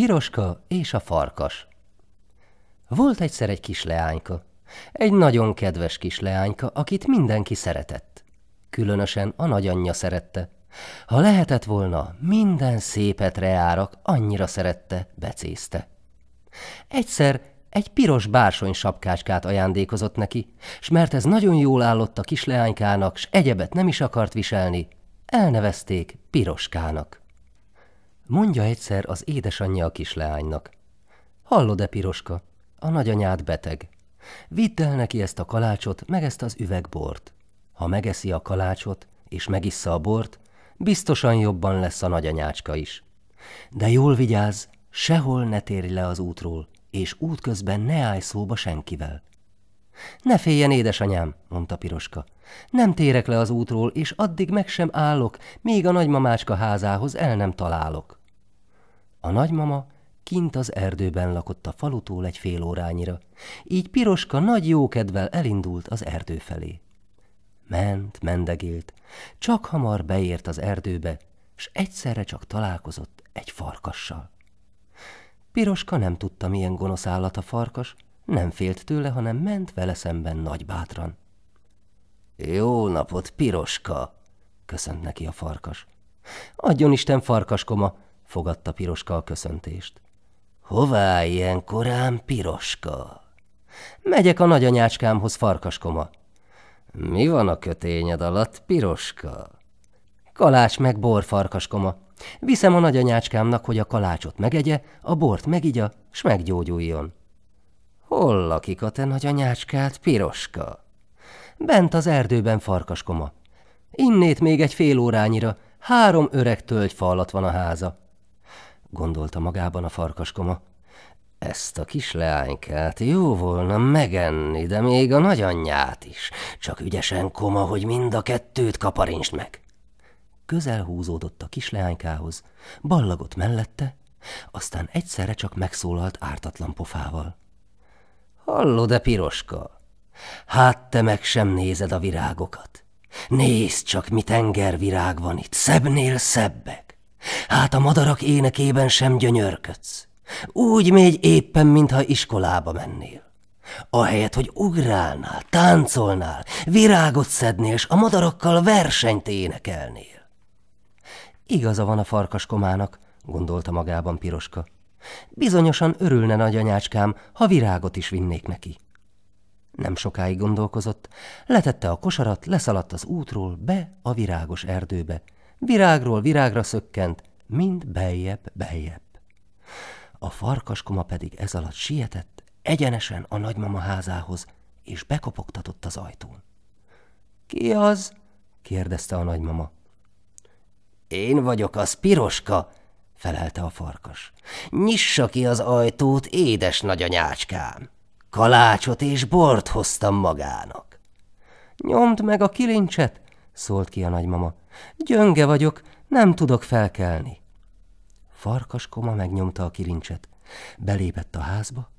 Piroska és a farkas Volt egyszer egy kis leányka, egy nagyon kedves kis leányka, akit mindenki szeretett. Különösen a nagyanyja szerette. Ha lehetett volna, minden szépet reárak annyira szerette, becézte. Egyszer egy piros bársony sapkácskát ajándékozott neki, s mert ez nagyon jól állott a kis leánykának, s egyebet nem is akart viselni, elnevezték piroskának. Mondja egyszer az édesanyja a kisleánynak. Hallod-e, piroska? A nagyanyád beteg. Vidd el neki ezt a kalácsot, meg ezt az üvegbort. Ha megeszi a kalácsot, és megissza a bort, biztosan jobban lesz a nagyanyácska is. De jól vigyázz, sehol ne térj le az útról, és útközben ne állj szóba senkivel. Ne féljen, édesanyám, mondta Piroska. Nem térek le az útról, és addig meg sem állok, míg a nagymamácska házához el nem találok. A nagymama kint az erdőben lakott a falutól egy fél órányira, így Piroska nagy jókedvel elindult az erdő felé. Ment, mendegélt, csak hamar beért az erdőbe, s egyszerre csak találkozott egy farkassal. Piroska nem tudta, milyen gonosz állat a farkas, nem félt tőle, hanem ment vele szemben nagy bátran. Jó napot, Piroska! köszönt neki a farkas. Adjon Isten farkaskoma, fogadta Piroska a köszöntést. Hová ilyen korán, Piroska? Megyek a nagyanyácskámhoz, farkaskoma. Mi van a kötényed alatt, Piroska? Kalács meg bor, farkaskoma. Viszem a nagyanyácskámnak, hogy a kalácsot megegye, a bort megigya, s meggyógyuljon. Hol lakik a te nagyanyácskád, Piroska? Bent az erdőben, farkaskoma. Innét még egy fél órányira, három öreg tölgyfa alatt van a háza gondolta magában a farkaskoma. Ezt a kis leánykát jó volna megenni, de még a nagyanyját is. Csak ügyesen koma, hogy mind a kettőt kaparincsd meg. Közel húzódott a kis leánykához, ballagott mellette, aztán egyszerre csak megszólalt ártatlan pofával. Hallod-e, piroska? Hát te meg sem nézed a virágokat. Nézd csak, mi tengervirág van itt, szebbnél szebbek. Hát a madarak énekében sem gyönyörködsz. Úgy még éppen, mintha iskolába mennél. Ahelyett, hogy ugrálnál, táncolnál, virágot szednél, és a madarakkal versenyt énekelnél. Igaza van a farkaskomának, gondolta magában Piroska. Bizonyosan örülne nagyanyácskám, ha virágot is vinnék neki. Nem sokáig gondolkozott, letette a kosarat, leszaladt az útról be a virágos erdőbe, virágról virágra szökkent, mind beljebb, beljebb. A farkaskoma pedig ez alatt sietett egyenesen a nagymama házához, és bekopogtatott az ajtón. – Ki az? – kérdezte a nagymama. – Én vagyok az piroska! – felelte a farkas. – Nyissa ki az ajtót, édes nagyanyácskám! Kalácsot és bort hoztam magának. – Nyomd meg a kilincset! szólt ki a nagymama. Gyönge vagyok, nem tudok felkelni. Farkaskoma megnyomta a kilincset. Belépett a házba,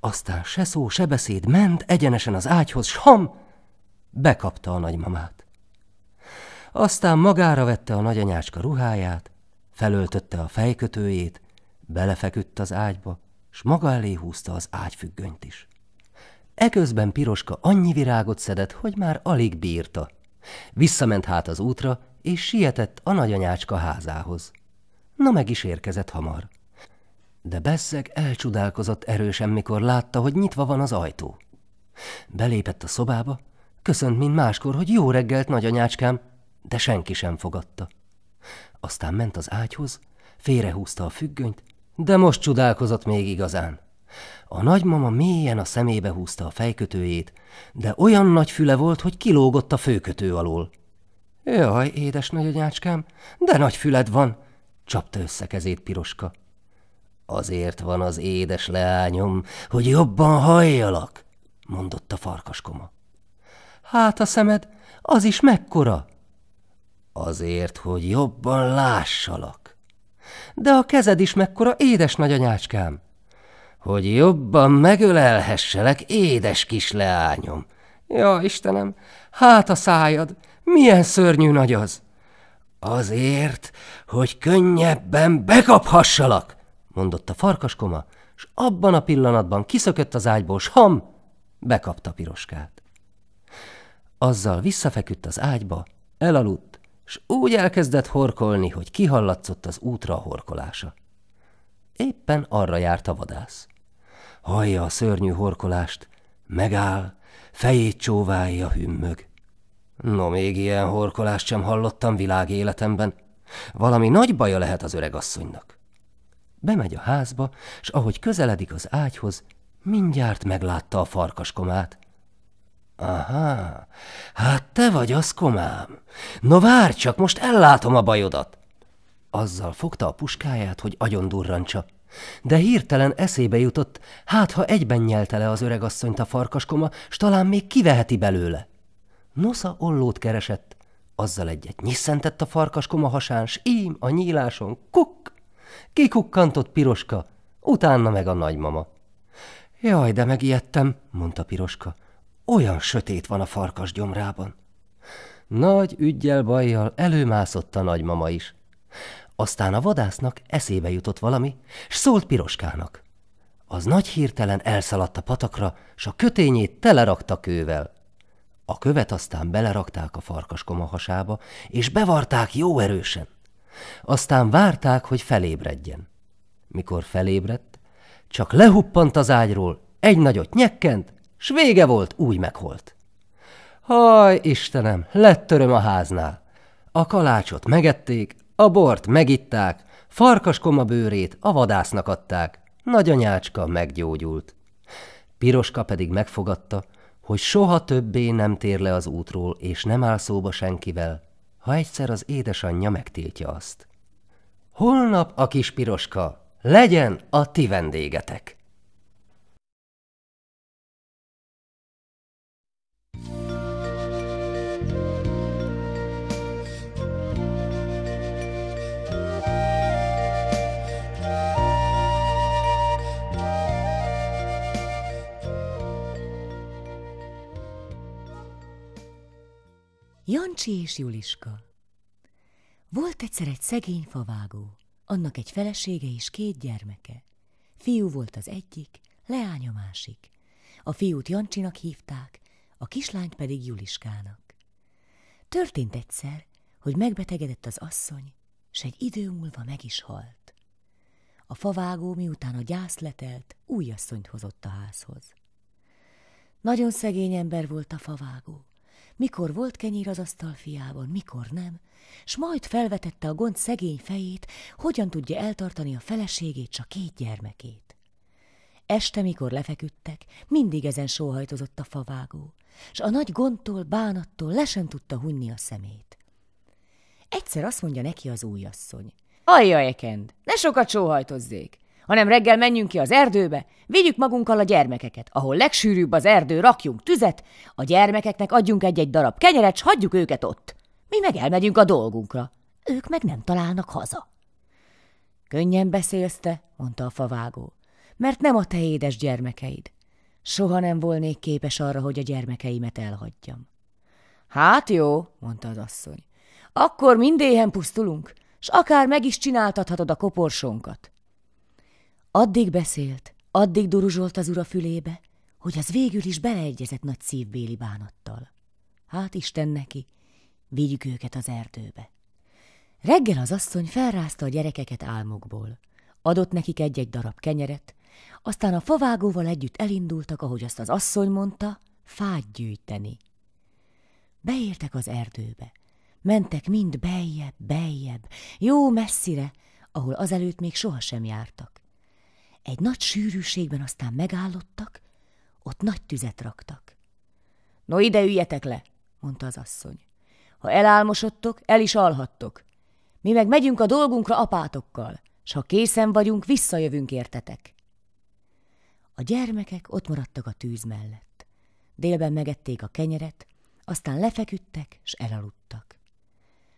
aztán se szó, se beszéd ment egyenesen az ágyhoz, s ham! Bekapta a nagymamát. Aztán magára vette a nagyanyácska ruháját, felöltötte a fejkötőjét, belefeküdt az ágyba, s maga elé húzta az ágyfüggönyt is. Eközben Piroska annyi virágot szedett, hogy már alig bírta – Visszament hát az útra, és sietett a nagyanyácska házához. Na meg is érkezett hamar. De Bezzeg elcsodálkozott erősen, mikor látta, hogy nyitva van az ajtó. Belépett a szobába, köszönt, mint máskor, hogy jó reggelt, nagyanyácskám, de senki sem fogadta. Aztán ment az ágyhoz, félrehúzta a függönyt, de most csodálkozott még igazán. A nagymama mélyen a szemébe húzta a fejkötőjét, de olyan nagy füle volt, hogy kilógott a főkötő alól. Jaj, édes nagyanyácskám, de nagy füled van, csapta össze kezét Piroska. Azért van az édes leányom, hogy jobban halljalak, mondotta farkaskoma. Hát a szemed, az is mekkora? Azért, hogy jobban lássalak. De a kezed is mekkora, édes nagyanyácskám hogy jobban megölelhesselek, édes kis leányom. Ja, Istenem, hát a szájad, milyen szörnyű nagy az! Azért, hogy könnyebben bekaphassalak, mondotta farkaskoma, s abban a pillanatban kiszökött az ágyból, s ham, bekapta piroskát. Azzal visszafeküdt az ágyba, elaludt, s úgy elkezdett horkolni, hogy kihallatszott az útra a horkolása. Éppen arra járt a vadász. Hallja a szörnyű horkolást, megáll, fejét csóválja, hümmög. No, még ilyen horkolást sem hallottam világ életemben. Valami nagy baja lehet az öregasszonynak. Bemegy a házba, s ahogy közeledik az ágyhoz, mindjárt meglátta a farkaskomát. Aha, hát te vagy az komám. No várj csak, most ellátom a bajodat azzal fogta a puskáját, hogy agyon durrancsa. De hirtelen eszébe jutott, hát ha egyben nyelte le az öregasszonyt a farkaskoma, s talán még kiveheti belőle. Nosza ollót keresett, azzal egyet nyisszentett a farkaskoma hasán, s ím a nyíláson, kuk! Kikukkantott piroska, utána meg a nagymama. Jaj, de megijedtem, mondta piroska. Olyan sötét van a farkas gyomrában. Nagy ügyjel bajjal előmászott a nagymama is. Aztán a vadásznak eszébe jutott valami, s szólt Piroskának. Az nagy hirtelen elszaladt a patakra, s a kötényét telerakta kővel. A követ aztán belerakták a farkas hasába, és bevarták jó erősen. Aztán várták, hogy felébredjen. Mikor felébredt, csak lehuppant az ágyról, egy nagyot nyekkent, s vége volt, új megholt. Haj, Istenem, lett töröm a háznál. A kalácsot megették, a bort megitták, farkaskoma bőrét a vadásznak adták, nagyanyácska meggyógyult. Piroska pedig megfogadta, hogy soha többé nem tér le az útról, és nem áll szóba senkivel, ha egyszer az édesanyja megtiltja azt. Holnap a kis piroska legyen a ti vendégetek! Jancsi és Juliska Volt egyszer egy szegény favágó, annak egy felesége és két gyermeke. Fiú volt az egyik, leány a másik. A fiút Jancsinak hívták, a kislányt pedig Juliskának. Történt egyszer, hogy megbetegedett az asszony, s egy idő múlva meg is halt. A favágó miután a gyász letelt, új asszonyt hozott a házhoz. Nagyon szegény ember volt a favágó, mikor volt kenyér az asztal fiában, mikor nem, s majd felvetette a gond szegény fejét, hogyan tudja eltartani a feleségét, csak két gyermekét. Este, mikor lefeküdtek, mindig ezen sóhajtozott a favágó, s a nagy gondtól, bánattól lesen tudta hunni a szemét. Egyszer azt mondja neki az újasszony. Hajja, Ekend, ne sokat sóhajtozzék! hanem reggel menjünk ki az erdőbe, vigyük magunkkal a gyermekeket, ahol legsűrűbb az erdő, rakjunk tüzet, a gyermekeknek adjunk egy-egy darab kenyeret, s hagyjuk őket ott. Mi meg elmegyünk a dolgunkra. Ők meg nem találnak haza. Könnyen beszélsz te, mondta a favágó, mert nem a te édes gyermekeid. Soha nem volnék képes arra, hogy a gyermekeimet elhagyjam. Hát jó, mondta az asszony, akkor mindéhen pusztulunk, s akár meg is csináltathatod a koporsónkat. Addig beszélt, addig duruzsolt az ura fülébe, hogy az végül is beleegyezett nagy szívbéli bánattal. Hát Isten neki, vigyük őket az erdőbe. Reggel az asszony felrázta a gyerekeket álmokból, adott nekik egy-egy darab kenyeret, aztán a favágóval együtt elindultak, ahogy azt az asszony mondta, fát gyűjteni. Beértek az erdőbe, mentek mind bejjebb, bejjebb, jó messzire, ahol azelőtt még sohasem jártak. Egy nagy sűrűségben aztán megállottak, ott nagy tüzet raktak. No ide üljetek le, mondta az asszony. Ha elálmosodtok, el is alhattok. Mi meg megyünk a dolgunkra apátokkal, s ha készen vagyunk, visszajövünk értetek. A gyermekek ott maradtak a tűz mellett. Délben megették a kenyeret, aztán lefeküdtek, s elaludtak.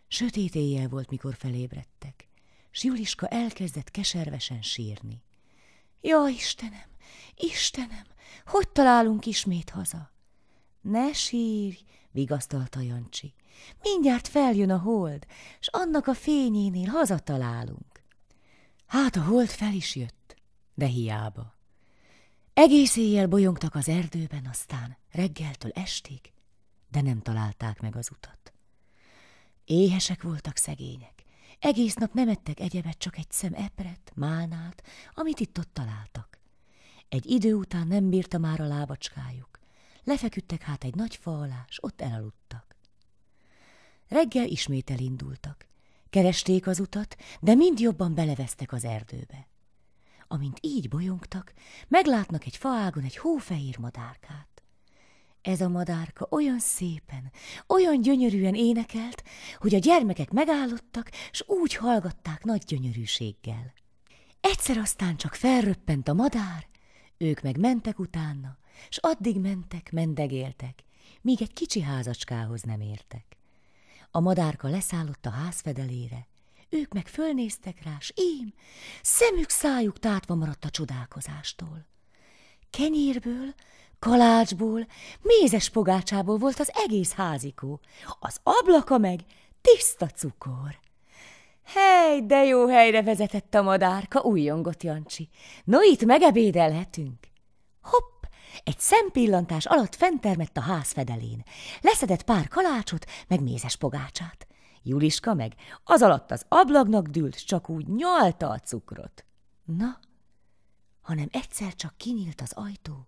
Sötét éjjel volt, mikor felébredtek, s Juliska elkezdett keservesen sírni. Ja, Istenem, Istenem, hogy találunk ismét haza? Ne sírj, vigasztalta Jancsi. Mindjárt feljön a hold, s annak a fényénél hazatalálunk. Hát a hold fel is jött, de hiába. Egész éjjel bolyongtak az erdőben, aztán reggeltől estig, de nem találták meg az utat. Éhesek voltak szegények. Egész nap nem ettek egyebet, csak egy szem epret, málnát, amit itt ott találtak. Egy idő után nem bírta már a lábacskájuk. Lefeküdtek hát egy nagy fa alá, s ott elaludtak. Reggel ismét elindultak. Keresték az utat, de mind jobban belevesztek az erdőbe. Amint így bolyongtak, meglátnak egy faágon egy hófehér madárkát. Ez a madárka olyan szépen, olyan gyönyörűen énekelt, hogy a gyermekek megállottak, s úgy hallgatták nagy gyönyörűséggel. Egyszer aztán csak felröppent a madár, ők meg mentek utána, s addig mentek, mendegéltek, míg egy kicsi házacskához nem értek. A madárka leszállott a ház fedelére, ők meg fölnéztek rá, s ím, szemük szájuk tátva maradt a csodálkozástól. Kenyérből Kalácsból, mézes pogácsából volt az egész házikó, az ablaka meg tiszta cukor. Hely, de jó helyre vezetett a madárka, újjongott Jancsi. No, itt megebédelhetünk. Hopp, egy szempillantás alatt fentermett a ház fedelén. Leszedett pár kalácsot, meg mézes pogácsát. Juliska meg az alatt az ablaknak dült, csak úgy nyalta a cukrot. Na, hanem egyszer csak kinyílt az ajtó,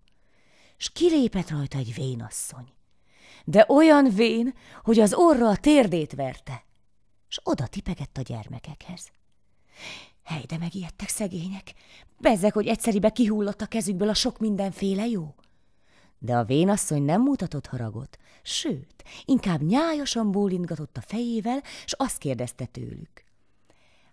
s kilépett rajta egy vénasszony. De olyan vén, hogy az orra a térdét verte, s oda tipegett a gyermekekhez. Hely, de megijedtek szegények, bezzek, hogy egyszeribe kihullott a kezükből a sok mindenféle jó. De a vénasszony nem mutatott haragot, sőt, inkább nyájasan bólintgatott a fejével, s azt kérdezte tőlük.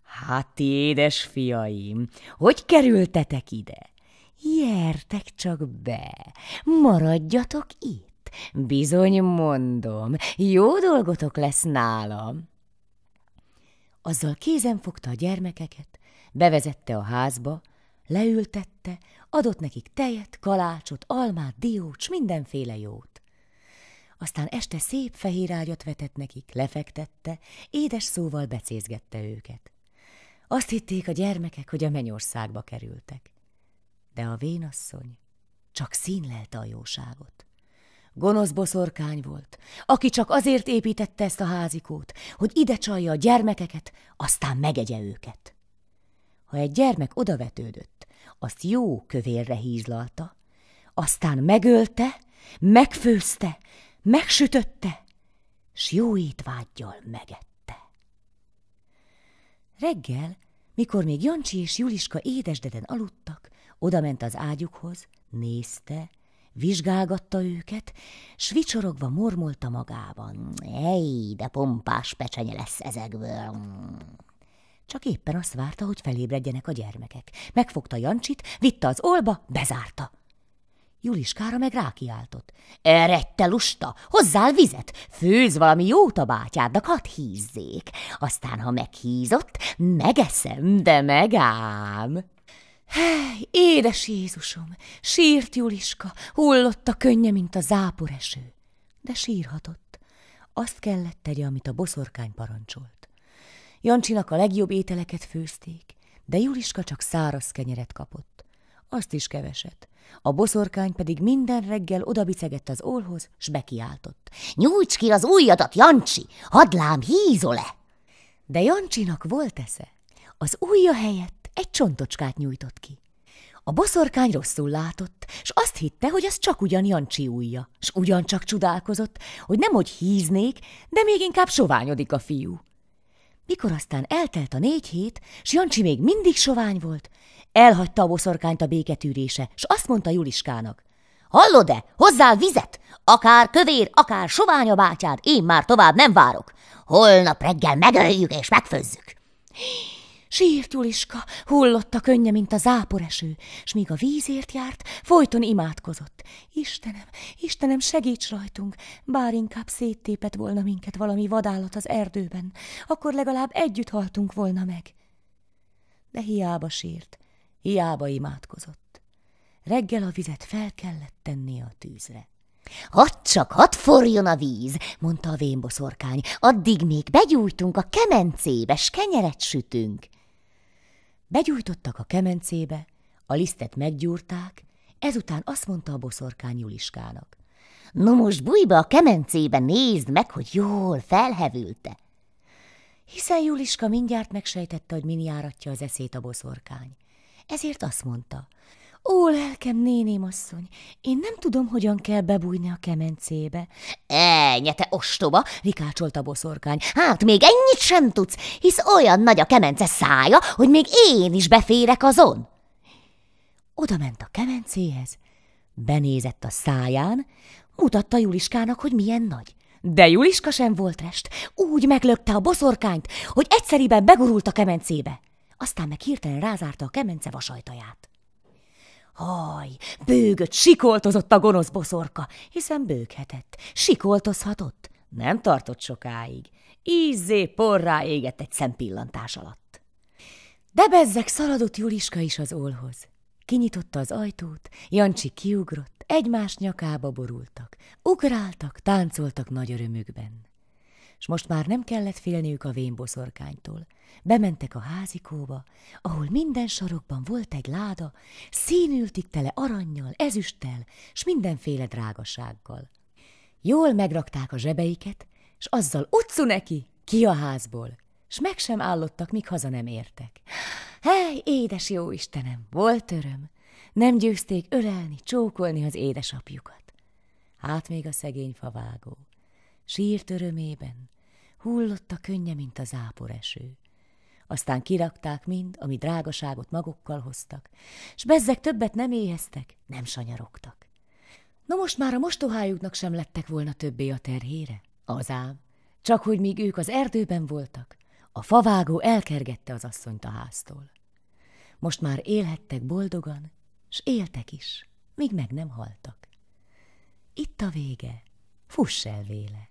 Hát édes fiaim, hogy kerültetek ide? Jertek csak be, maradjatok itt, bizony mondom, jó dolgotok lesz nálam. Azzal kézen fogta a gyermekeket, bevezette a házba, leültette, adott nekik tejet, kalácsot, almát, diócs, mindenféle jót. Aztán este szép fehér ágyat vetett nekik, lefektette, édes szóval becézgette őket. Azt hitték a gyermekek, hogy a mennyországba kerültek de a vénasszony csak színlelte a jóságot. Gonosz boszorkány volt, aki csak azért építette ezt a házikót, hogy ide csalja a gyermekeket, aztán megegye őket. Ha egy gyermek odavetődött, azt jó kövérre hízlalta, aztán megölte, megfőzte, megsütötte, s jó étvágyjal megette. Reggel, mikor még Jancsi és Juliska édesdeden aludtak, odament az ágyukhoz, nézte, vizsgálgatta őket, s vicsorogva mormolta magában. Ej, de pompás pecsenye lesz ezekből! Csak éppen azt várta, hogy felébredjenek a gyermekek. Megfogta Jancsit, vitte az olba, bezárta. Juliskára meg rákiáltott. Eredj, te lusta! Hozzál vizet! Főz valami jót a bátyádnak, hadd hízzék! Aztán, ha meghízott, megeszem, de megám! Hely, édes Jézusom, sírt Juliska, hullott a könnye, mint a eső. De sírhatott. Azt kellett tegye, amit a boszorkány parancsolt. Jancsinak a legjobb ételeket főzték, de Juliska csak száraz kenyeret kapott. Azt is keveset. A boszorkány pedig minden reggel odabicegett az olhoz, s bekiáltott. Nyújts ki az ujjadat, Jancsi! Hadd lám hízol-e! De Jancsinak volt esze. Az ujja helyett egy csontocskát nyújtott ki. A boszorkány rosszul látott, s azt hitte, hogy ez csak ugyan Jancsi ujja, s ugyancsak csodálkozott, hogy nemhogy híznék, de még inkább soványodik a fiú. Mikor aztán eltelt a négy hét, s Jancsi még mindig sovány volt, elhagyta a boszorkányt a béketűrése, s azt mondta Juliskának, Hallod-e? Hozzál vizet! Akár kövér, akár sovány a bátyád, én már tovább nem várok. Holnap reggel megöljük és megfőzzük. Sírt Juliska, hullott a könnye, mint a záporeső, s míg a vízért járt, folyton imádkozott. Istenem, Istenem, segíts rajtunk, bár inkább széttépett volna minket valami vadállat az erdőben, akkor legalább együtt haltunk volna meg. De hiába sírt, hiába imádkozott. Reggel a vizet fel kellett tennie a tűzre. Hadd csak, hadd forjon a víz, mondta a vénboszorkány, addig még begyújtunk a kemencébe, s kenyeret sütünk. Begyújtottak a kemencébe, a lisztet meggyúrták, ezután azt mondta a boszorkány Juliskának. No most bújj be a kemencébe, nézd meg, hogy jól felhevülte. Hiszen Juliska mindjárt megsejtette, hogy mini az eszét a boszorkány. Ezért azt mondta, Ó, lelkem, néném asszony, én nem tudom, hogyan kell bebújni a kemencébe. Ennyi, te ostoba, rikácsolt a boszorkány. Hát még ennyit sem tudsz, hisz olyan nagy a kemence szája, hogy még én is beférek azon. Oda ment a kemencéhez, benézett a száján, mutatta Juliskának, hogy milyen nagy. De Juliska sem volt rest, úgy meglökte a boszorkányt, hogy egyszeriben begurult a kemencébe. Aztán meg hirtelen rázárta a kemence vasajtaját. Haj, bőgött, sikoltozott a gonosz boszorka, hiszen bőghetett, sikoltozhatott, nem tartott sokáig. Ízzé porrá égett egy szempillantás alatt. De bezzek szaladott Juliska is az olhoz. Kinyitotta az ajtót, Jancsi kiugrott, egymás nyakába borultak, ugráltak, táncoltak nagy örömükben. S most már nem kellett félniük a vén boszorkánytól, Bementek a házikóba, ahol minden sarokban volt egy láda, színültik tele arannyal, ezüsttel, s mindenféle drágasággal. Jól megrakták a zsebeiket, s azzal utcu neki, ki a házból, s meg sem állottak, míg haza nem értek. Hely, édes jó Istenem, volt öröm, nem győzték ölelni, csókolni az édesapjukat. Hát még a szegény favágó, sírt örömében, hullott a könnye, mint a záporeső aztán kirakták mind, ami drágaságot magukkal hoztak, s bezzek többet nem éheztek, nem sanyarogtak. No most már a mostohájuknak sem lettek volna többé a terhére, az ám, csak hogy míg ők az erdőben voltak, a favágó elkergette az asszonyt a háztól. Most már élhettek boldogan, s éltek is, míg meg nem haltak. Itt a vége, fuss el véle!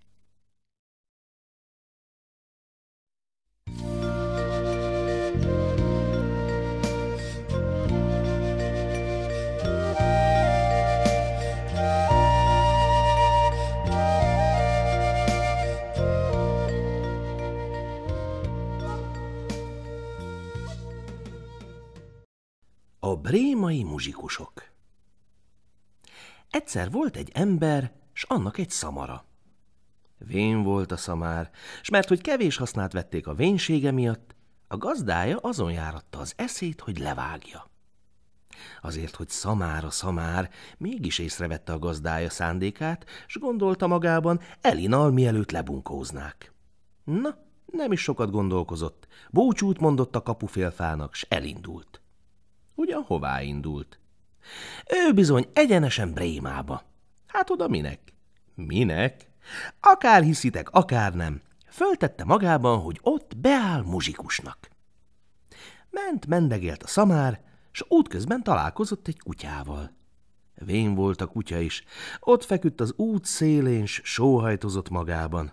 A brémai muzsikusok Egyszer volt egy ember, s annak egy szamara. Vén volt a szamár, s mert hogy kevés hasznát vették a vénsége miatt, a gazdája azon járatta az eszét, hogy levágja. Azért, hogy szamár a szamár, mégis észrevette a gazdája szándékát, s gondolta magában, elinal mielőtt lebunkóznák. Na, nem is sokat gondolkozott, búcsút mondott a kapufélfának, s elindult. Ugyan hová indult? Ő bizony egyenesen Brémába. Hát oda minek? Minek? Akár hiszitek, akár nem. Föltette magában, hogy ott beáll muzsikusnak. Ment, mendegélt a szamár, s útközben találkozott egy kutyával. Vén volt a kutya is. Ott feküdt az út szélén, s sóhajtozott magában.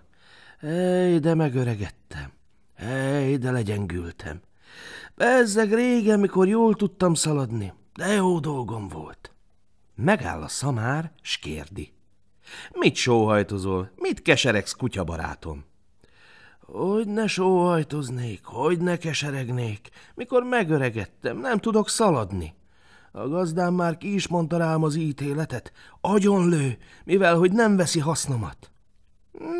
Ej, de megöregettem. Ej, de legyengültem. Bezzeg régen, mikor jól tudtam szaladni, de jó dolgom volt. Megáll a szamár, s kérdi. Mit sóhajtozol? Mit keseregsz, kutya barátom? Hogy ne sóhajtoznék, hogy ne keseregnék, mikor megöregettem, nem tudok szaladni. A gazdám már ki is mondta rám az ítéletet, agyonlő, mivel hogy nem veszi hasznomat.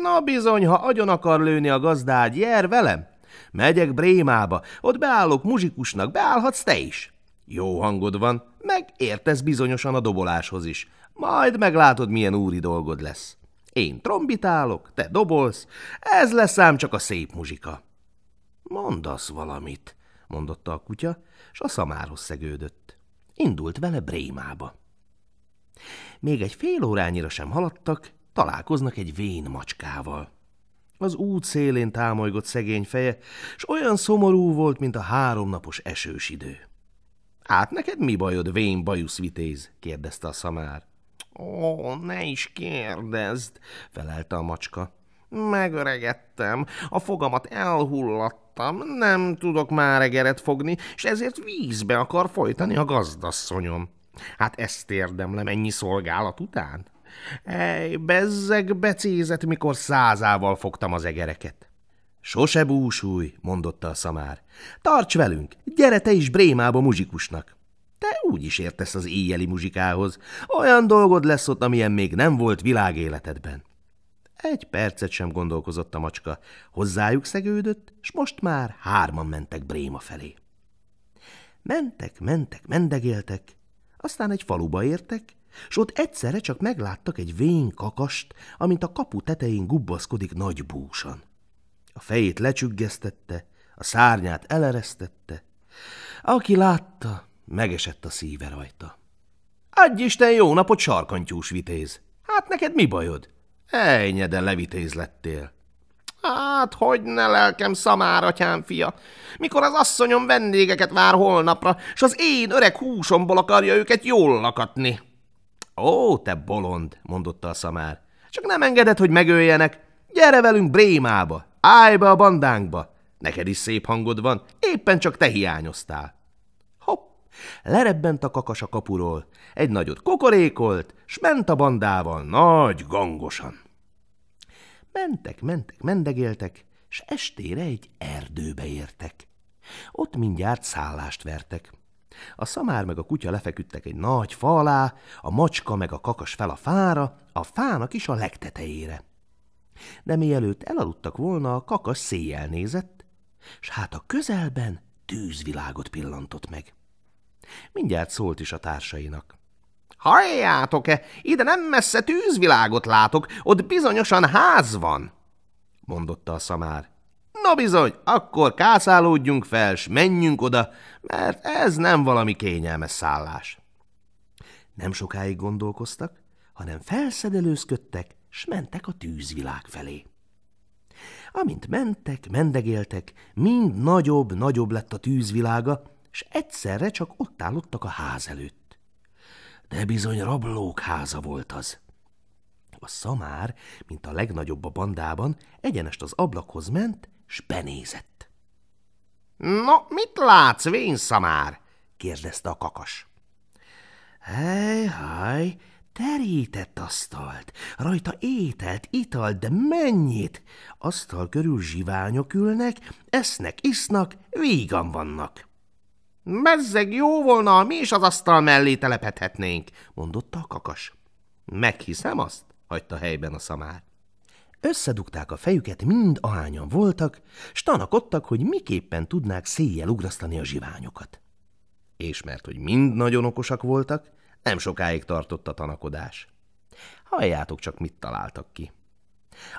Na bizony, ha agyon akar lőni a gazdád, jár velem, Megyek Brémába, ott beállok muzsikusnak, beállhatsz te is. Jó hangod van, meg értesz bizonyosan a doboláshoz is. Majd meglátod, milyen úri dolgod lesz. Én trombitálok, te dobolsz, ez lesz ám csak a szép muzsika. Mondasz valamit, mondotta a kutya, s a szamárhoz szegődött. Indult vele Brémába. Még egy fél órányira sem haladtak, találkoznak egy vén macskával. Az út szélén támolygott szegény feje, s olyan szomorú volt, mint a háromnapos esős idő. Hát neked mi bajod, vén bajusz vitéz? kérdezte a szamár. Ó, ne is kérdezd, felelte a macska. Megöregettem, a fogamat elhullattam, nem tudok már egeret fogni, és ezért vízbe akar folytani a gazdasszonyom. Hát ezt érdemlem ennyi szolgálat után. Ej, bezzeg becézet, mikor százával fogtam az egereket. Sose búsulj, mondotta a szamár. Tarts velünk, gyere te is Brémába muzsikusnak. Te úgy is értesz az éjjeli muzsikához. Olyan dolgod lesz ott, amilyen még nem volt világéletedben. Egy percet sem gondolkozott a macska. Hozzájuk szegődött, és most már hárman mentek Bréma felé. Mentek, mentek, mendegéltek, aztán egy faluba értek, s ott egyszerre csak megláttak egy vén kakast, amint a kapu tetején gubbaszkodik nagy búsan. A fejét lecsüggesztette, a szárnyát eleresztette. Aki látta, megesett a szíve rajta. Adj Isten jó napot, sarkantyús vitéz! Hát neked mi bajod? Ejnyeden levitéz lettél. Hát, hogy ne lelkem szamár, atyám fia, mikor az asszonyom vendégeket vár holnapra, s az én öreg húsomból akarja őket jól lakatni. Ó, te bolond, mondotta a szamár. Csak nem engeded, hogy megöljenek. Gyere velünk Brémába, állj be a bandánkba. Neked is szép hangod van, éppen csak te hiányoztál. Hopp, lerebbent a kakas a kapuról, egy nagyot kokorékolt, s ment a bandával nagy gangosan. Mentek, mentek, mendegéltek, s estére egy erdőbe értek. Ott mindjárt szállást vertek. A szamár meg a kutya lefeküdtek egy nagy fa alá, a macska meg a kakas fel a fára, a fának is a legtetejére. De mielőtt elaludtak volna, a kakas széjjel nézett, s hát a közelben tűzvilágot pillantott meg. Mindjárt szólt is a társainak. Halljátok-e, ide nem messze tűzvilágot látok, ott bizonyosan ház van, mondotta a szamár. No bizony, akkor kászálódjunk fel, s menjünk oda, mert ez nem valami kényelmes szállás. Nem sokáig gondolkoztak, hanem felszedelőzködtek, s mentek a tűzvilág felé. Amint mentek, mendegéltek, mind nagyobb-nagyobb lett a tűzvilága, s egyszerre csak ott állottak a ház előtt. De bizony rablók háza volt az. A szamár, mint a legnagyobb a bandában, egyenest az ablakhoz ment, s benézett. – No, mit látsz, vénszamár? – kérdezte a kakas. – Hej, haj, terített asztalt, rajta ételt, italt, de mennyit! Asztal körül zsiványok ülnek, esznek, isznak, vígan vannak. – Bezzeg jó volna, mi is az asztal mellé telepedhetnénk – mondotta a kakas. – Meghiszem azt – hagyta helyben a szamár. Összedugták a fejüket, mind ahányan voltak, s tanakodtak, hogy miképpen tudnák széjjel ugrasztani a zsiványokat. És mert, hogy mind nagyon okosak voltak, nem sokáig tartott a tanakodás. Halljátok csak, mit találtak ki.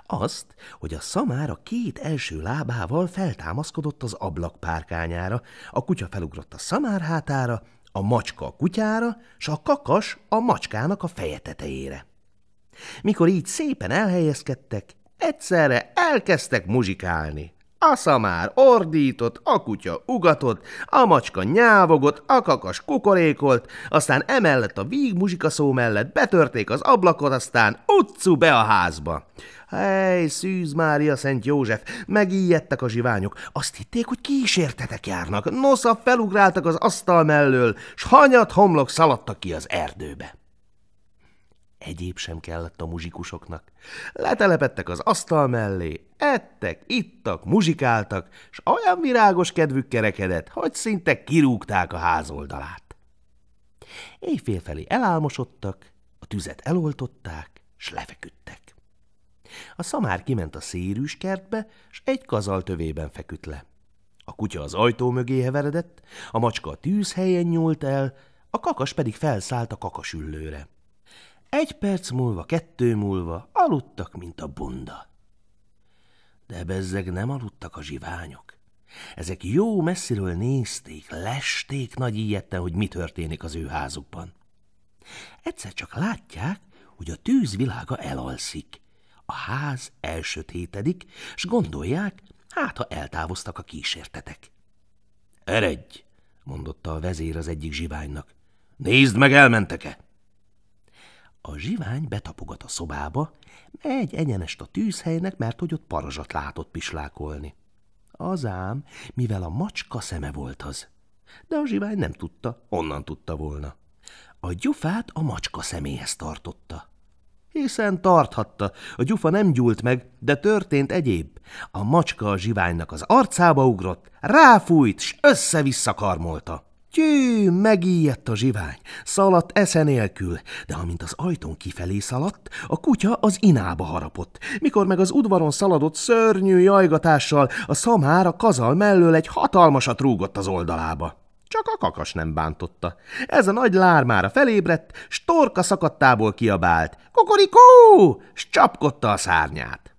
Azt, hogy a szamár a két első lábával feltámaszkodott az ablak párkányára, a kutya felugrott a szamár hátára, a macska a kutyára, s a kakas a macskának a feje tetejére. Mikor így szépen elhelyezkedtek, egyszerre elkezdtek muzsikálni. A szamár ordított, a kutya ugatott, a macska nyávogott, a kakas kukorékolt, aztán emellett a víg szó mellett betörték az ablakot, aztán utcu be a házba. Hely, Szűz Mária Szent József, megijedtek a zsiványok. Azt hitték, hogy kísértetek járnak. Nosza felugráltak az asztal mellől, s hanyat homlok szaladtak ki az erdőbe egyéb sem kellett a muzsikusoknak. Letelepettek az asztal mellé, ettek, ittak, muzsikáltak, s olyan virágos kedvük kerekedett, hogy szinte kirúgták a házoldalát. Éjfél felé elálmosodtak, a tüzet eloltották, s lefeküdtek. A szamár kiment a szérűs kertbe, s egy kazal tövében feküdt le. A kutya az ajtó mögé heveredett, a macska a tűzhelyen nyúlt el, a kakas pedig felszállt a kakasüllőre. Egy perc múlva, kettő múlva aludtak, mint a bunda. De bezzeg nem aludtak a zsiványok. Ezek jó messziről nézték, lesték nagy ilyetten, hogy mi történik az ő házukban. Egyszer csak látják, hogy a tűz világa elalszik. A ház elsötétedik, s gondolják, hát ha eltávoztak a kísértetek. – Eredj! – mondotta a vezér az egyik zsiványnak. – Nézd meg, elmentek-e! A zsivány betapogat a szobába, megy egyenest a tűzhelynek, mert hogy ott parazsat látott pislákolni. Azám, mivel a macska szeme volt az. De a zsivány nem tudta, onnan tudta volna. A gyufát a macska szeméhez tartotta. Hiszen tarthatta, a gyufa nem gyúlt meg, de történt egyéb. A macska a zsiványnak az arcába ugrott, ráfújt, s össze-vissza karmolta. Tyű, megijedt a zsivány, szaladt esze nélkül, de amint az ajtón kifelé szaladt, a kutya az inába harapott, mikor meg az udvaron szaladott szörnyű jajgatással a szamár a kazal mellől egy hatalmasat rúgott az oldalába. Csak a kakas nem bántotta. Ez a nagy lármára felébredt, storka szakadtából kiabált. Kokorikó! S csapkodta a szárnyát.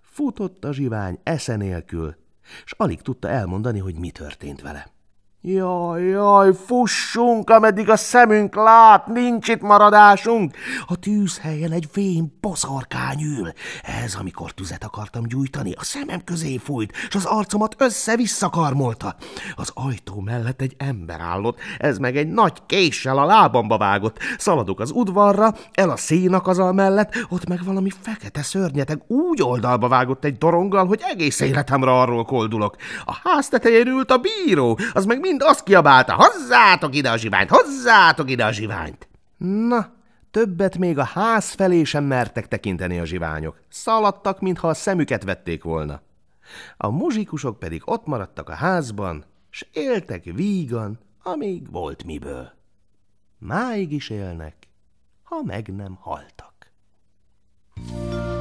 Futott a zsivány esze nélkül, s alig tudta elmondani, hogy mi történt vele. Jaj, jaj, fussunk, ameddig a szemünk lát, nincs itt maradásunk. A tűzhelyen egy vén boszorkány ül. Ez, amikor tüzet akartam gyújtani, a szemem közé fújt, és az arcomat össze-vissza karmolta. Az ajtó mellett egy ember állott, ez meg egy nagy késsel a lábamba vágott. Szaladok az udvarra, el a szénakazal mellett, ott meg valami fekete szörnyeteg úgy oldalba vágott egy doronggal, hogy egész életemre arról koldulok. A ház tetején ült a bíró, az meg mind mind azt kiabálta, hozzátok ide a zsiványt, hozzátok ide a zsiványt. Na, többet még a ház felé sem mertek tekinteni a zsiványok. Szaladtak, mintha a szemüket vették volna. A muzsikusok pedig ott maradtak a házban, s éltek vígan, amíg volt miből. Máig is élnek, ha meg nem haltak. Thank you.